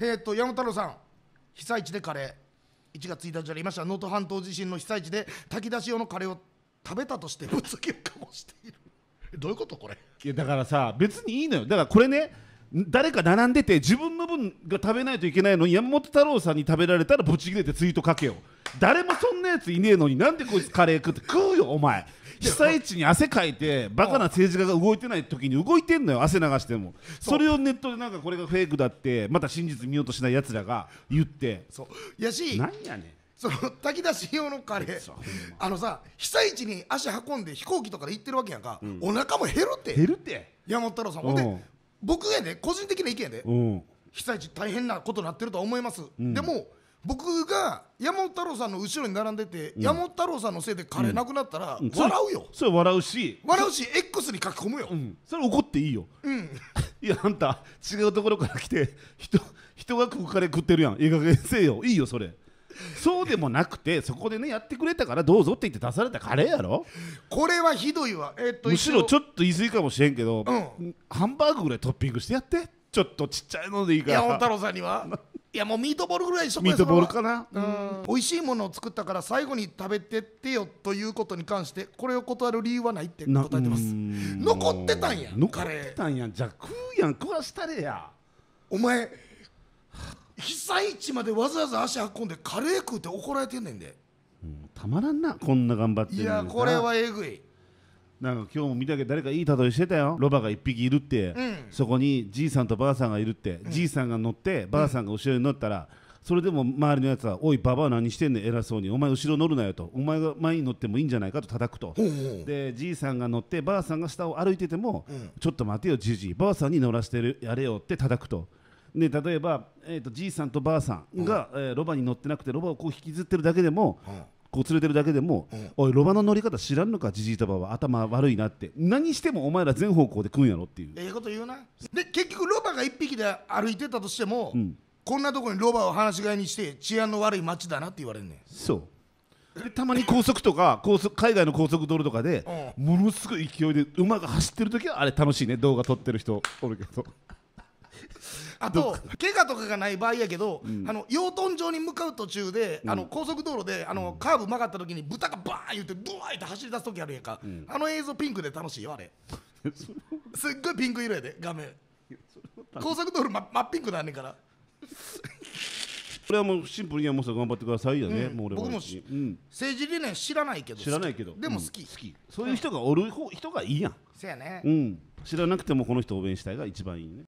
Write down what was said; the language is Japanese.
えっと山太郎さん被災地でカレー1月1日にりました能登半島地震の被災地で炊き出し用のカレーを食べたとしてけ議をもしている どういうことこれいやだからさ別にいいのよだからこれね誰か並んでて自分の分が食べないといけないのに山本太郎さんに食べられたらぶち切れてツイートかけよ誰もそんなやついねえのになんでこいつカレー食って食うよお前被災地に汗かいてバカな政治家が動いてない時に動いてんのよ汗流してもそれをネットでなんかこれがフェイクだってまた真実見ようとしないやつらが言ってそうやしなんやねんその炊き出し用のカレーあのさ被災地に足運んで飛行機とかで行ってるわけやんか、うん、お腹も減るって減るって山本太郎さんほんで僕やね個人的な意見やで被災地大変なことになってるとは思います、うん、でも僕が山本太郎さんの後ろに並んでて、うん山本太郎さんのせいでカレーなくなったら、うん笑うよそれ笑うし、笑うし X に書き込むよ、うん、それ怒っていいようん、いやあんた違うところから来て人人が食うカレー食ってるやんいいげんせえよいいよそれそうでもなくてそこでねやってくれたからどうぞって言って出されたカレーやろこれはひどいわえっとむしろちょっと言い過ぎかもしれんけど、うんハンバーグぐらいトッピングしてやってちょっとちっちゃいのでいいから山本太郎さんには いやもうミートボールぐらいそこミートボールかな、うん、美味しいものを作ったから最後に食べてってよということに関してこれを断る理由はないって答えてます残ってたんや残ってたんやじゃあ食うやん食わしたれやお前被災地までわざわざ足運んでカレー食うて怒られてんねんで、うん、たまらんなこんな頑張っていやこれはえぐいなんか今日も見たけど誰かいい例えしてたよロバが1匹いるって、うん、そこにじいさんとばあさんがいるって、うん、じいさんが乗ってばあさんが後ろに乗ったら、それでも周りのやつは「おいばばは何してんねん偉そうにお前後ろ乗るなよ」と「お前が前に乗ってもいいんじゃないか」と叩くとでじいさんが乗ってばあさんが下を歩いてても「うん、ちょっと待てよじいじばあさんに乗らせてやれよ」って叩くと。ね、例えば、えーと、じいさんとばあさんが、うん、えー、ロバに乗ってなくてロバをこう引きずってるだけでも、こう連れてるだけでも、うん、おいロバの乗り方知らんのかじじいとばは頭悪いなって何してもお前ら全方向で食うんやろっていうええこと言うなで結局ロバが1匹で歩いてたとしても、うん、こんなとこにロバを放し飼いにして治安の悪い街だなって言われるねんそうでたまに高速とか高速海外の高速道路とかで、うん、ものすごい勢いで馬が走ってる時はあれ楽しいね動画撮ってる人おるけど あと怪我とかがない場合やけど、うん、あの養豚場に向かう途中で、うん、あの高速道路であのカーブ曲がった時に豚がバーン言ってブワーって走り出す時あるやんか、うん、あの映像ピンクで楽しいよあれ すっごいピンク色やで画面高速道路真、っピンクなんねんからこれはもうシンプルにはもう頑張ってくださいよね、うん、もう俺僕も、うん、政治理念知らないけど知らないけどでも好き、うん、好きそういう人がおる人がいいやん、せやね、うん、知らなくてもこの人応援したいが一番いいね